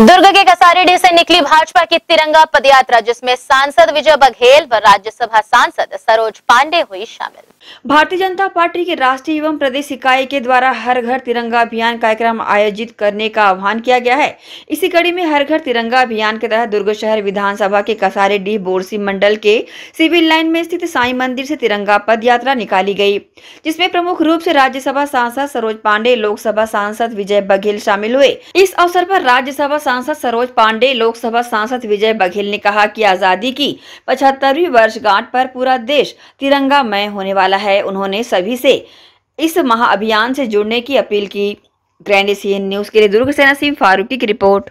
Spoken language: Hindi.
दुर्ग के कसारीडी से निकली भाजपा की तिरंगा पदयात्रा जिसमें सांसद विजय बघेल व राज्यसभा सांसद सरोज पांडे हुई शामिल भारतीय जनता पार्टी के राष्ट्रीय एवं प्रदेश इकाई के द्वारा हर घर तिरंगा अभियान कार्यक्रम आयोजित करने का आह्वान किया गया है इसी कड़ी में हर घर तिरंगा अभियान के तहत दुर्ग शहर विधानसभा के डी बोरसी मंडल के सिविल लाइन में स्थित साई मंदिर से तिरंगा पद यात्रा निकाली गयी जिसमे प्रमुख रूप से राज्यसभा सांसद सरोज पांडे लोकसभा सांसद विजय बघेल शामिल हुए इस अवसर पर राज्यसभा सांसद सरोज पांडे लोकसभा सांसद विजय बघेल ने कहा कि आज़ादी की पचहत्तरवीं वर्षगांठ पर पूरा देश तिरंगामय होने वाला है उन्होंने सभी से इस महाअभियान से जुड़ने की अपील की ग्रैंड एशियन न्यूज़ के लिए दुर्ग सेना सिंह फारूकी की रिपोर्ट